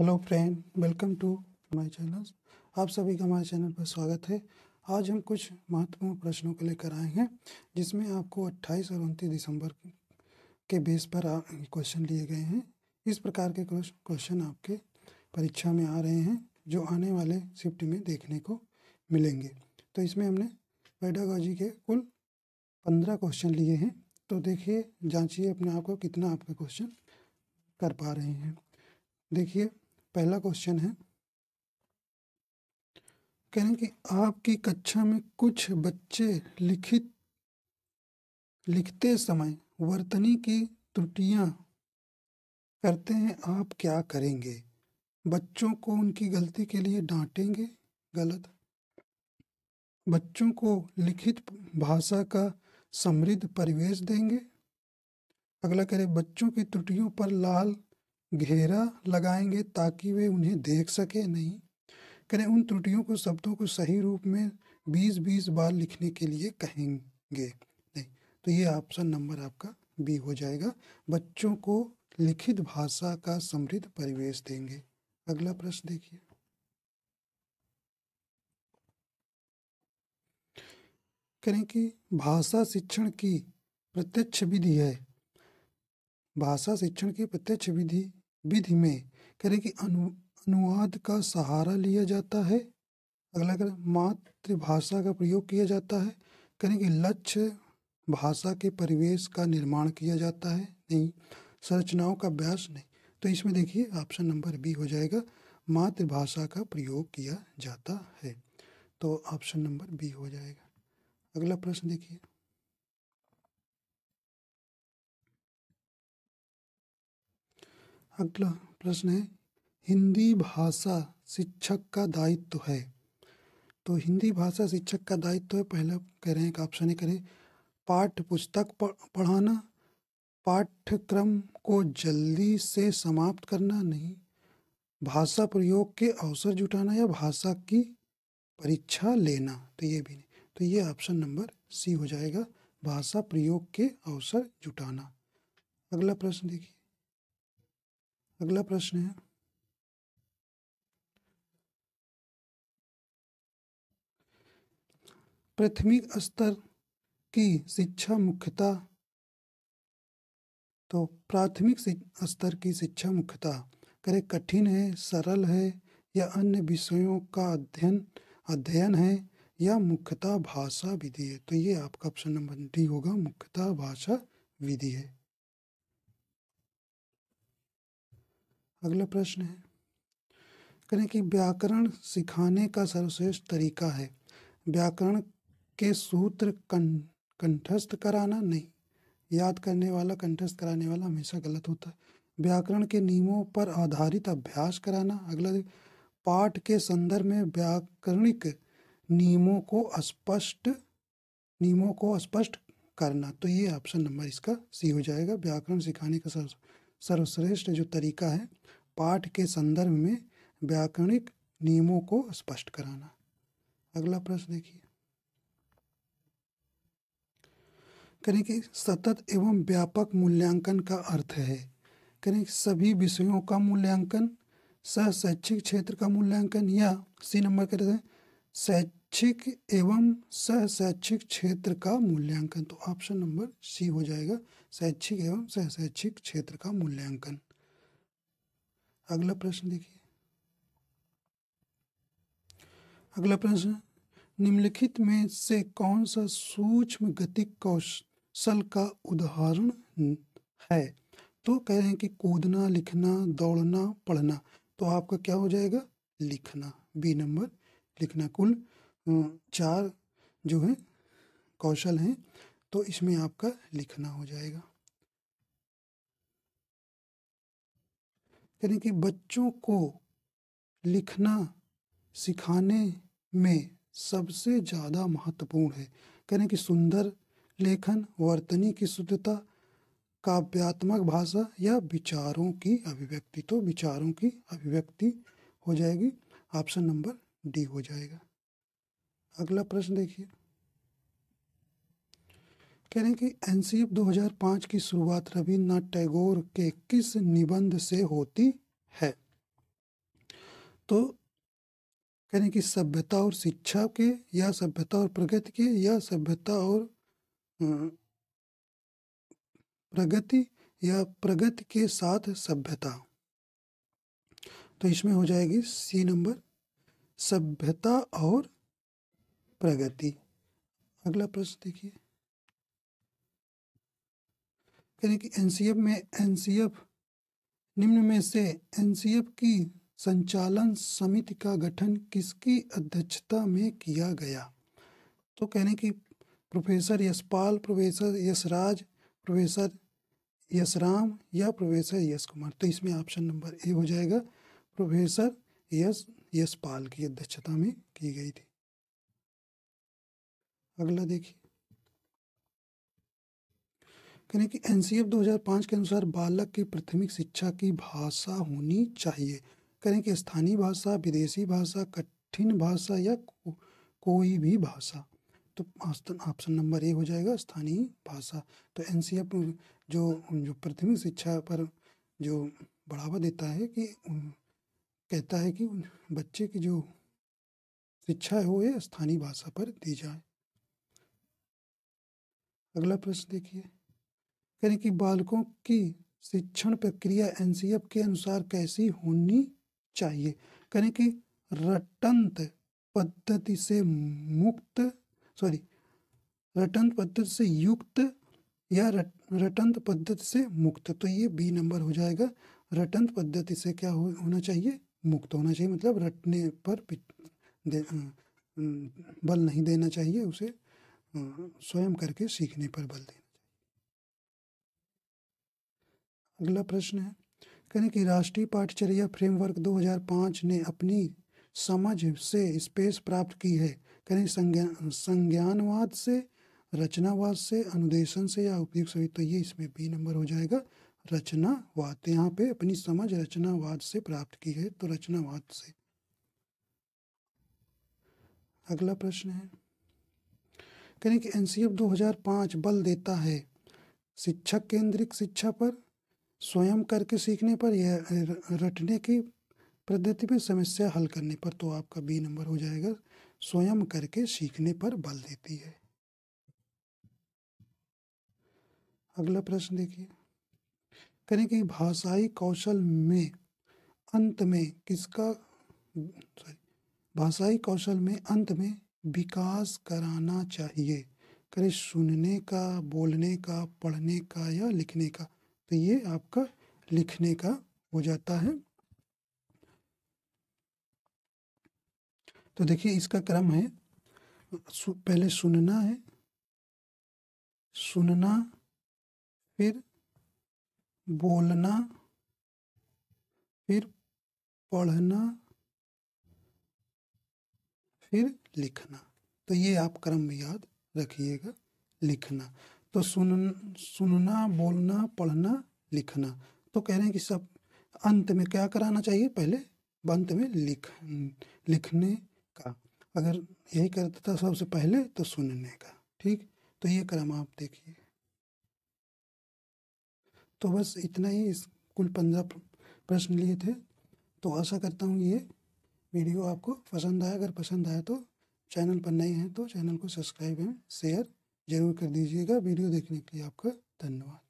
hello friend welcome to my channel आप सभी का हमारे चैनल पर स्वागत है आज हम कुछ महत्वपूर्ण प्रश्नों को लेकर आए हैं जिसमें आपको 28 और उनतीस दिसंबर के बेस पर क्वेश्चन लिए गए हैं इस प्रकार के क्वेश्चन आपके परीक्षा में आ रहे हैं जो आने वाले शिफ्ट में देखने को मिलेंगे तो इसमें हमने पेडागोजी के कुल पंद्रह क्वेश्चन लिए हैं तो देखिए जांचिए अपने आप को कितना आपके क्वेश्चन कर पा रहे हैं देखिए पहला क्वेश्चन है कह रहे हैं कि आपकी कक्षा में कुछ बच्चे लिखित लिखते समय वर्तनी की त्रुटियां करते हैं आप क्या करेंगे बच्चों को उनकी गलती के लिए डांटेंगे गलत बच्चों को लिखित भाषा का समृद्ध परिवेश देंगे अगला कह रहे बच्चों की त्रुटियों पर लाल घेरा लगाएंगे ताकि वे उन्हें देख सके नहीं करें उन त्रुटियों को शब्दों को सही रूप में बीस बीस बार लिखने के लिए कहेंगे नहीं तो ये ऑप्शन नंबर आपका बी हो जाएगा बच्चों को लिखित भाषा का समृद्ध परिवेश देंगे अगला प्रश्न देखिए करें कि भाषा शिक्षण की प्रत्यक्ष विधि है भाषा शिक्षण की प्रत्यक्ष विधि विधि में करें कि अनु अनुवाद का सहारा लिया जाता है अगला करें मातृभाषा का प्रयोग किया जाता है करें कि लक्ष्य भाषा के परिवेश का निर्माण किया जाता है नहीं संरचनाओं का अभ्यास नहीं तो इसमें देखिए ऑप्शन नंबर बी हो जाएगा मातृभाषा का प्रयोग किया जाता है तो ऑप्शन नंबर बी हो जाएगा अगला प्रश्न देखिए अगला प्रश्न है हिंदी भाषा शिक्षक का दायित्व है तो हिंदी भाषा शिक्षक का दायित्व है पहला कह रहे हैं एक ऑप्शन ए करें पाठ्य पुस्तक पढ़ाना पाठ्यक्रम को जल्दी से समाप्त करना नहीं भाषा प्रयोग के अवसर जुटाना या भाषा की परीक्षा लेना तो ये भी नहीं तो ये ऑप्शन नंबर सी हो जाएगा भाषा प्रयोग के अवसर जुटाना अगला प्रश्न देखिए अगला प्रश्न है प्राथमिक स्तर की शिक्षा मुख्यता तो प्राथमिक स्तर की शिक्षा मुख्यता करे कठिन है सरल है या अन्य विषयों का अध्ययन अध्ययन है या मुख्यता भाषा विधि है तो ये आपका ऑप्शन नंबर डी होगा मुख्यता भाषा विधि है अगला प्रश्न है करें कि व्याकरण सिखाने का सर्वश्रेष्ठ तरीका है व्याकरण के सूत्र कं कंठस्थ कराना नहीं याद करने वाला कंठस्थ कराने वाला हमेशा गलत होता है व्याकरण के नियमों पर आधारित अभ्यास कराना अगला पाठ के संदर्भ में व्याकरणिक नियमों को स्पष्ट नियमों को स्पष्ट करना तो ये ऑप्शन नंबर इसका सी हो जाएगा व्याकरण सिखाने का सर्वश्रेष्ठ सर्वश्रेष्ठ जो तरीका है पाठ के संदर्भ में व्याकरणिक नियमों को स्पष्ट कराना अगला प्रश्न देखिए करें कि सतत एवं व्यापक मूल्यांकन का अर्थ है करें सभी विषयों का मूल्यांकन सशैक्षिक क्षेत्र का मूल्यांकन या सी नंबर करते हैं शैक्षिक एवं सह शैक्षिक क्षेत्र का मूल्यांकन तो ऑप्शन नंबर सी हो जाएगा शैक्षिक एवं सह शैक्षिक क्षेत्र का मूल्यांकन अगला प्रश्न देखिए अगला प्रश्न निम्नलिखित में से कौन सा सूक्ष्म गतिक कौशल का उदाहरण है तो कह रहे हैं कि कूदना लिखना दौड़ना पढ़ना तो आपका क्या हो जाएगा लिखना बी नंबर लिखना कुल चार जो है कौशल हैं तो इसमें आपका लिखना हो जाएगा यानी कि बच्चों को लिखना सिखाने में सबसे ज़्यादा महत्वपूर्ण है कहने कि सुंदर लेखन वर्तनी की शुद्धता काव्यात्मक भाषा या विचारों की अभिव्यक्ति तो विचारों की अभिव्यक्ति हो जाएगी ऑप्शन नंबर डी हो जाएगा अगला प्रश्न देखिए कह रहे हैं कि एनसीएफ 2005 की शुरुआत रविन्द्रनाथ टैगोर के किस निबंध से होती है तो कह रहे हैं कि सभ्यता और शिक्षा के या सभ्यता और प्रगति के या सभ्यता और प्रगति या प्रगति के साथ सभ्यता तो इसमें हो जाएगी सी नंबर सभ्यता और प्रगति अगला प्रश्न देखिए यानी कि एनसीएफ में एनसीएफ निम्न में से एनसीएफ की संचालन समिति का गठन किसकी अध्यक्षता में किया गया तो कहने की professor Yashpal professor Yashraj professor Yashram या प्रोफेसर यश कुमार तो इसमें ऑप्शन नंबर ए हो जाएगा प्रोफेसर यश यशपाल की अध्यक्षता में की गई थी अगला देखिए कहने कि एनसीएफ 2005 के अनुसार बालक की प्राथमिक शिक्षा की भाषा होनी चाहिए करें कि स्थानीय भाषा विदेशी भाषा कठिन भाषा या को, कोई भी भाषा तो ऑप्शन नंबर ए हो जाएगा स्थानीय भाषा तो एन जो जो प्राथमिक शिक्षा पर जो बढ़ावा देता है कि कहता है कि बच्चे की जो शिक्षा है ये स्थानीय भाषा पर दी जाए अगला प्रश्न देखिए करें कि बालकों की शिक्षण प्रक्रिया एनसीएफ के अनुसार कैसी होनी चाहिए करें कि रटंत पद्धति से मुक्त सॉरी रटंत पद्धति से युक्त या रट, रटंत पद्धति से मुक्त तो ये बी नंबर हो जाएगा रटंत पद्धति से क्या हो, होना चाहिए मुक्त होना चाहिए मतलब रटने पर बल नहीं देना चाहिए उसे हाँ, स्वयं करके सीखने पर बल देना चाहिए अगला प्रश्न है कहने की राष्ट्रीय पाठचर्या फ्रेमवर्क 2005 ने अपनी समझ से स्पेस प्राप्त की है कहीं संज्ञानवाद से रचनावाद से अनुदेशन से या उपयुक्त सभी तो ये इसमें बी नंबर हो जाएगा रचनावाद तो यहाँ पे अपनी समझ रचनावाद से प्राप्त की है तो रचनावाद से अगला प्रश्न है करें कि एन 2005 बल देता है शिक्षक केंद्रित शिक्षा पर स्वयं करके सीखने पर यह रटने की पद्धति में समस्या हल करने पर तो आपका बी नंबर हो जाएगा स्वयं करके सीखने पर बल देती है अगला प्रश्न देखिए करें कि भाषाई कौशल में अंत में किसका सॉरी भाषाई कौशल में अंत में विकास कराना चाहिए करे सुनने का बोलने का पढ़ने का या लिखने का तो ये आपका लिखने का हो जाता है तो देखिए इसका क्रम है सु, पहले सुनना है सुनना फिर बोलना फिर पढ़ना फिर लिखना तो ये आप क्रम में याद रखिएगा लिखना तो सुन सुनना बोलना पढ़ना लिखना तो कह रहे हैं कि सब अंत में क्या कराना चाहिए पहले अंत में लिख लिखने का अगर यही करता था तो सबसे पहले तो सुनने का ठीक तो ये क्रम आप देखिए तो बस इतना ही इस कुल पंद्रह प्रश्न लिए थे तो आशा करता हूँ ये वीडियो आपको पसंद आए अगर पसंद आए तो चैनल पर नए हैं तो चैनल को सब्सक्राइब एंड शेयर जरूर कर दीजिएगा वीडियो देखने के लिए आपका धन्यवाद